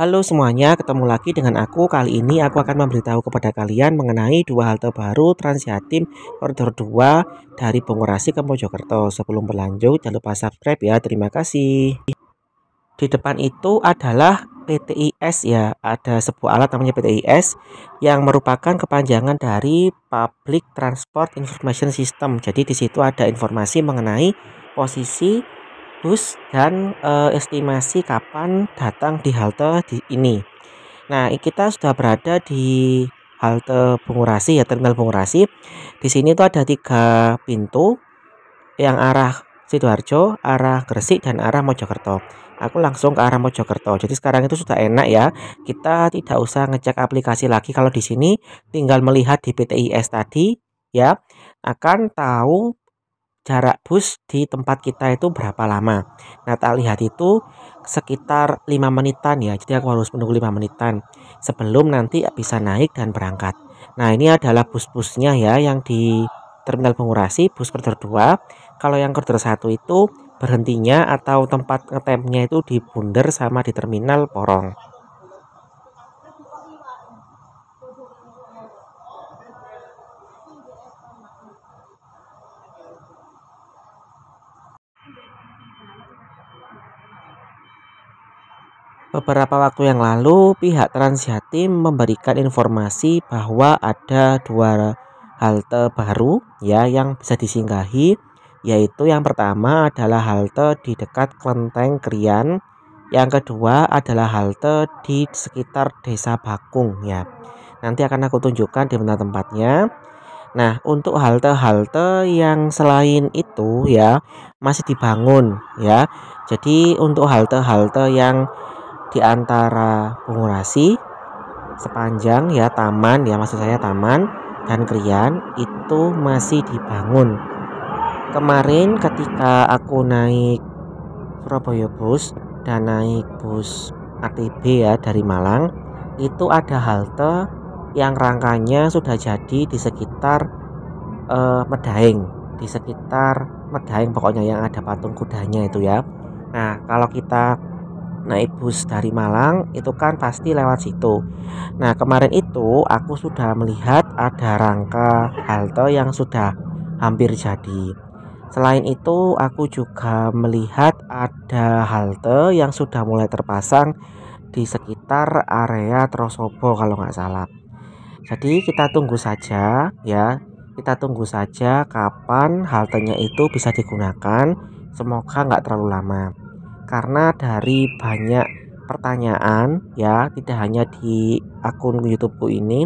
Halo semuanya, ketemu lagi dengan aku. Kali ini aku akan memberitahu kepada kalian mengenai dua halte baru Transjatim Koridor 2 dari Bungurasi ke Mojokerto. Sebelum berlanjut, jangan lupa subscribe ya. Terima kasih. Di depan itu adalah PTIS ya. Ada sebuah alat namanya PTIS yang merupakan kepanjangan dari Public Transport Information System. Jadi di situ ada informasi mengenai posisi bus dan e, estimasi kapan datang di halte di ini. Nah, kita sudah berada di halte Bungurasi ya terminal Bungurasi. Di sini itu ada tiga pintu yang arah Sidoarjo, arah Gresik dan arah Mojokerto. Aku langsung ke arah Mojokerto. Jadi sekarang itu sudah enak ya. Kita tidak usah ngecek aplikasi lagi kalau di sini tinggal melihat di PTIS tadi ya akan tahu jarak bus di tempat kita itu berapa lama. Nah, tak lihat itu sekitar 5 menitan ya. Jadi aku harus menunggu 5 menitan sebelum nanti bisa naik dan berangkat. Nah, ini adalah bus-busnya ya yang di terminal pengurasi bus koridor 2. Kalau yang koridor 1 itu berhentinya atau tempat ngetemnya itu di Bunder sama di terminal Porong. Beberapa waktu yang lalu, pihak Transjatim memberikan informasi bahwa ada dua halte baru ya yang bisa disinggahi, yaitu yang pertama adalah halte di dekat Klenteng Krian, yang kedua adalah halte di sekitar Desa Bakung ya. Nanti akan aku tunjukkan di mana tempatnya. Nah, untuk halte-halte yang selain itu ya masih dibangun ya. Jadi untuk halte-halte yang di antara pengurasi sepanjang ya taman ya maksud saya taman dan krian itu masih dibangun. Kemarin ketika aku naik Surabaya bus dan naik bus ATB ya dari Malang itu ada halte yang rangkanya sudah jadi di sekitar eh, Medaeng di sekitar Medaeng pokoknya yang ada patung kudanya itu ya. Nah, kalau kita naik bus dari Malang itu kan pasti lewat situ. Nah kemarin itu aku sudah melihat ada rangka halte yang sudah hampir jadi. Selain itu aku juga melihat ada halte yang sudah mulai terpasang di sekitar area Trosobo kalau nggak salah. Jadi kita tunggu saja ya, kita tunggu saja kapan haltenya itu bisa digunakan. Semoga nggak terlalu lama karena dari banyak pertanyaan ya tidak hanya di akun YouTubeku ini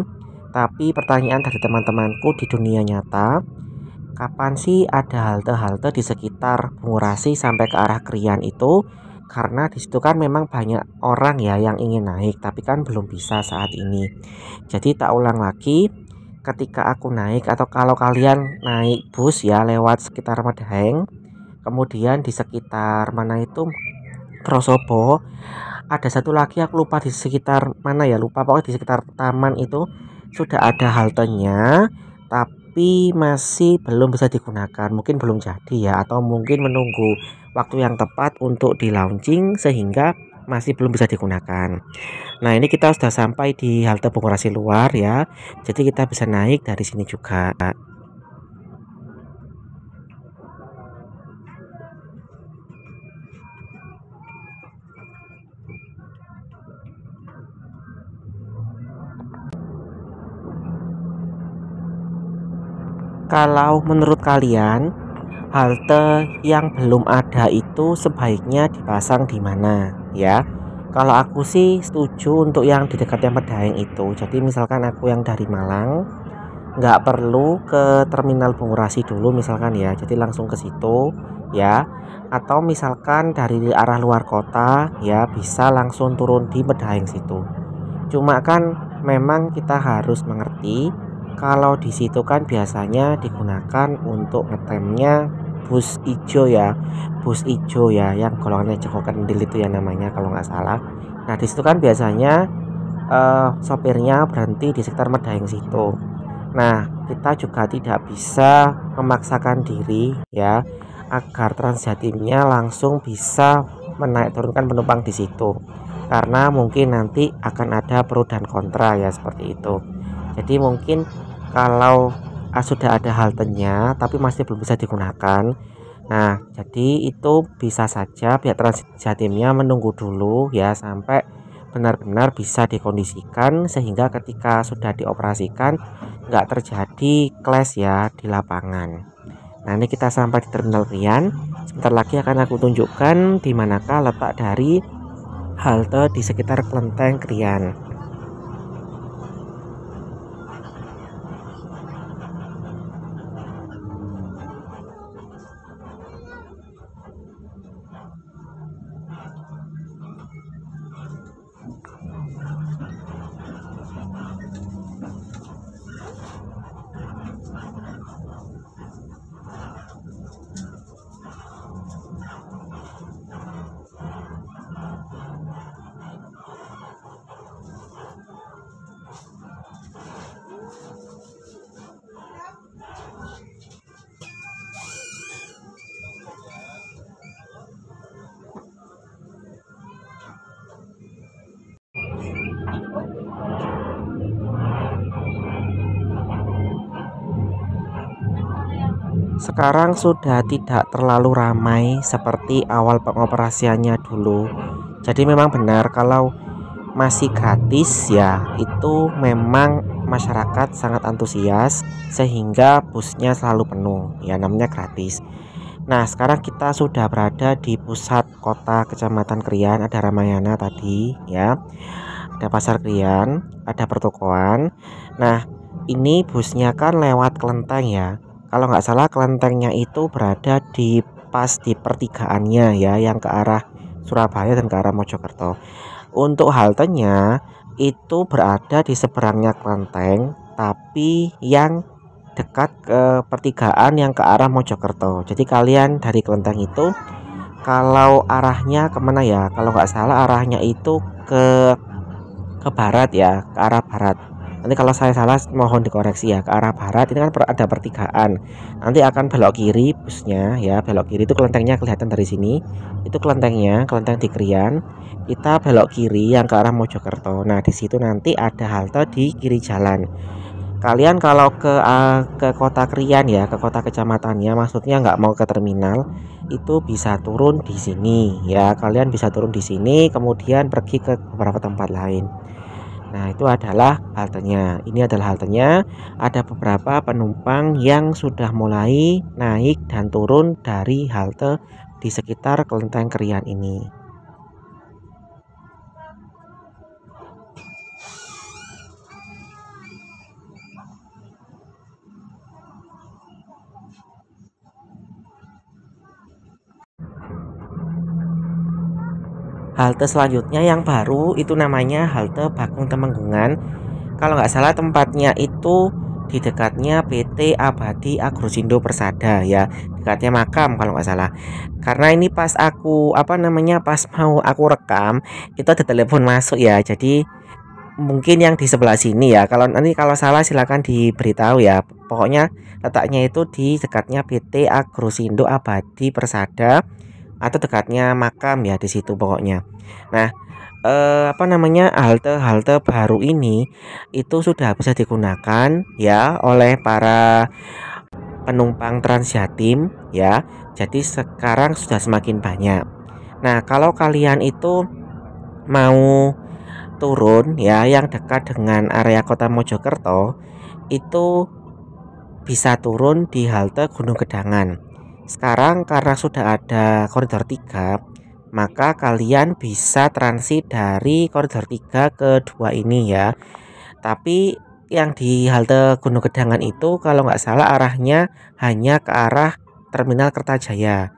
tapi pertanyaan dari teman-temanku di dunia nyata kapan sih ada halte-halte di sekitar Bungurasi sampai ke arah Krian itu karena disitu kan memang banyak orang ya yang ingin naik tapi kan belum bisa saat ini jadi tak ulang lagi ketika aku naik atau kalau kalian naik bus ya lewat sekitar Medaheng kemudian di sekitar mana itu Trosobo ada satu lagi aku lupa di sekitar mana ya lupa pokoknya di sekitar taman itu sudah ada haltenya tapi masih belum bisa digunakan mungkin belum jadi ya atau mungkin menunggu waktu yang tepat untuk di launching sehingga masih belum bisa digunakan nah ini kita sudah sampai di halte pengurasi luar ya jadi kita bisa naik dari sini juga kalau menurut kalian halte yang belum ada itu sebaiknya dipasang di mana ya kalau aku sih setuju untuk yang di dekat yang pedaeng itu jadi misalkan aku yang dari Malang nggak perlu ke terminal pengurasi dulu misalkan ya jadi langsung ke situ ya atau misalkan dari arah luar kota ya bisa langsung turun di pedaeng situ cuma kan memang kita harus mengerti kalau di situ kan biasanya digunakan untuk ngetemnya bus ijo ya bus ijo ya yang golongannya jeko kendil itu ya namanya kalau nggak salah nah di situ kan biasanya uh, sopirnya berhenti di sekitar Medaeng situ nah kita juga tidak bisa memaksakan diri ya agar transjatimnya langsung bisa menaik turunkan penumpang di situ karena mungkin nanti akan ada pro dan kontra ya seperti itu jadi mungkin kalau ah, sudah ada haltenya tapi masih belum bisa digunakan nah jadi itu bisa saja pihak transit jatimnya menunggu dulu ya sampai benar-benar bisa dikondisikan sehingga ketika sudah dioperasikan nggak terjadi clash ya di lapangan nah ini kita sampai di terminal Rian sebentar lagi akan aku tunjukkan dimanakah letak dari halte di sekitar kelenteng Krian sekarang sudah tidak terlalu ramai seperti awal pengoperasiannya dulu jadi memang benar kalau masih gratis ya itu memang masyarakat sangat antusias sehingga busnya selalu penuh ya namanya gratis nah sekarang kita sudah berada di pusat kota kecamatan Krian ada Ramayana tadi ya ada pasar Krian ada pertokoan nah ini busnya kan lewat kelenteng ya kalau nggak salah kelentengnya itu berada di pas di pertigaannya ya yang ke arah Surabaya dan ke arah Mojokerto untuk haltenya itu berada di seberangnya kelenteng tapi yang dekat ke pertigaan yang ke arah Mojokerto jadi kalian dari kelenteng itu kalau arahnya kemana ya kalau nggak salah arahnya itu ke ke barat ya ke arah barat nanti kalau saya salah mohon dikoreksi ya ke arah barat ini kan ada pertigaan nanti akan belok kiri busnya ya belok kiri itu kelentengnya kelihatan dari sini itu kelentengnya kelenteng di Krian kita belok kiri yang ke arah Mojokerto nah di situ nanti ada halte di kiri jalan kalian kalau ke uh, ke kota Krian ya ke kota kecamatannya maksudnya nggak mau ke terminal itu bisa turun di sini ya kalian bisa turun di sini kemudian pergi ke beberapa tempat lain Nah, itu adalah haltenya. Ini adalah haltenya. Ada beberapa penumpang yang sudah mulai naik dan turun dari halte di sekitar kelenteng kerian ini. halte selanjutnya yang baru itu namanya halte Bakung Temenggungan kalau nggak salah tempatnya itu di dekatnya PT Abadi Agrosindo Persada ya dekatnya makam kalau nggak salah karena ini pas aku apa namanya pas mau aku rekam itu ada telepon masuk ya jadi mungkin yang di sebelah sini ya kalau nanti kalau salah silahkan diberitahu ya pokoknya letaknya itu di dekatnya PT Agrosindo Abadi Persada atau dekatnya makam ya di situ pokoknya. Nah, eh, apa namanya halte-halte baru ini itu sudah bisa digunakan ya oleh para penumpang Transjatim ya. Jadi sekarang sudah semakin banyak. Nah, kalau kalian itu mau turun ya yang dekat dengan area kota Mojokerto itu bisa turun di halte Gunung Gedangan. Sekarang karena sudah ada koridor 3, maka kalian bisa transit dari koridor 3 ke 2 ini ya. Tapi yang di halte Gunung Gedangan itu kalau nggak salah arahnya hanya ke arah Terminal Kertajaya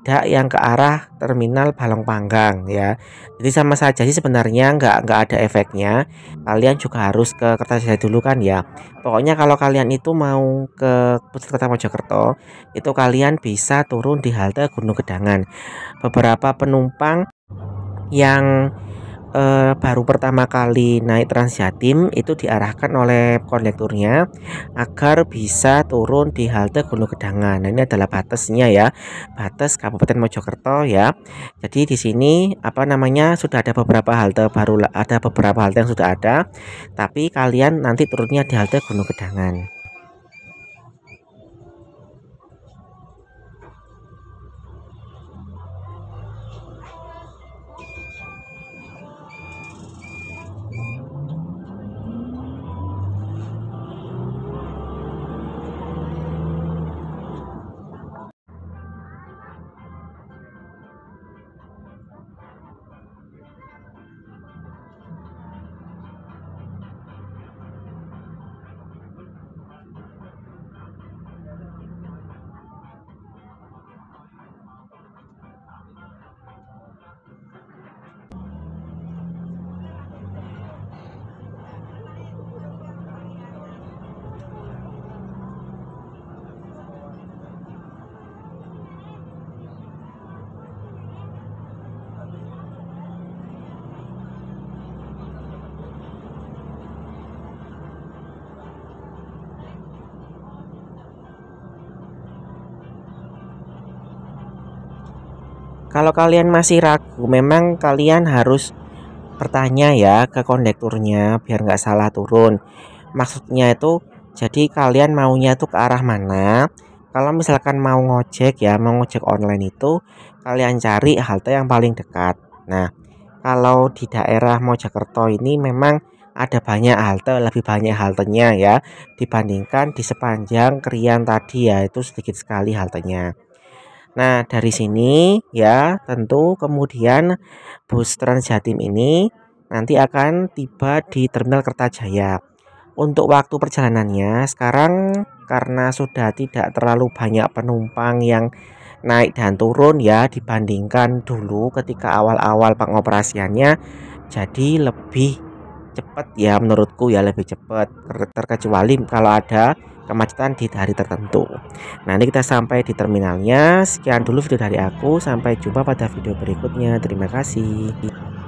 tidak yang ke arah terminal Balong Panggang ya. Jadi sama saja sih sebenarnya nggak nggak ada efeknya. Kalian juga harus ke kertas saya dulu kan ya. Pokoknya kalau kalian itu mau ke pusat kota Mojokerto, itu kalian bisa turun di halte Gunung Gedangan. Beberapa penumpang yang eh, baru pertama kali naik Transjatim itu diarahkan oleh kondekturnya agar bisa turun di halte Gunung Kedangan. Nah, ini adalah batasnya ya, batas Kabupaten Mojokerto ya. Jadi di sini apa namanya sudah ada beberapa halte baru ada beberapa halte yang sudah ada, tapi kalian nanti turunnya di halte Gunung Kedangan. Kalau kalian masih ragu, memang kalian harus bertanya ya ke kondekturnya biar nggak salah turun. Maksudnya itu jadi kalian maunya tuh ke arah mana? Kalau misalkan mau ngojek ya, mau ngojek online itu kalian cari halte yang paling dekat. Nah, kalau di daerah Mojokerto ini memang ada banyak halte, lebih banyak haltenya ya dibandingkan di sepanjang Krian tadi ya itu sedikit sekali haltenya. Nah, dari sini ya, tentu kemudian bus Transjatim ini nanti akan tiba di Terminal Kertajaya. Untuk waktu perjalanannya sekarang karena sudah tidak terlalu banyak penumpang yang naik dan turun ya dibandingkan dulu ketika awal-awal pengoperasiannya jadi lebih cepat ya menurutku ya lebih cepat terkecuali kalau ada kemacetan di hari tertentu. Nanti kita sampai di terminalnya. Sekian dulu video dari aku. Sampai jumpa pada video berikutnya. Terima kasih.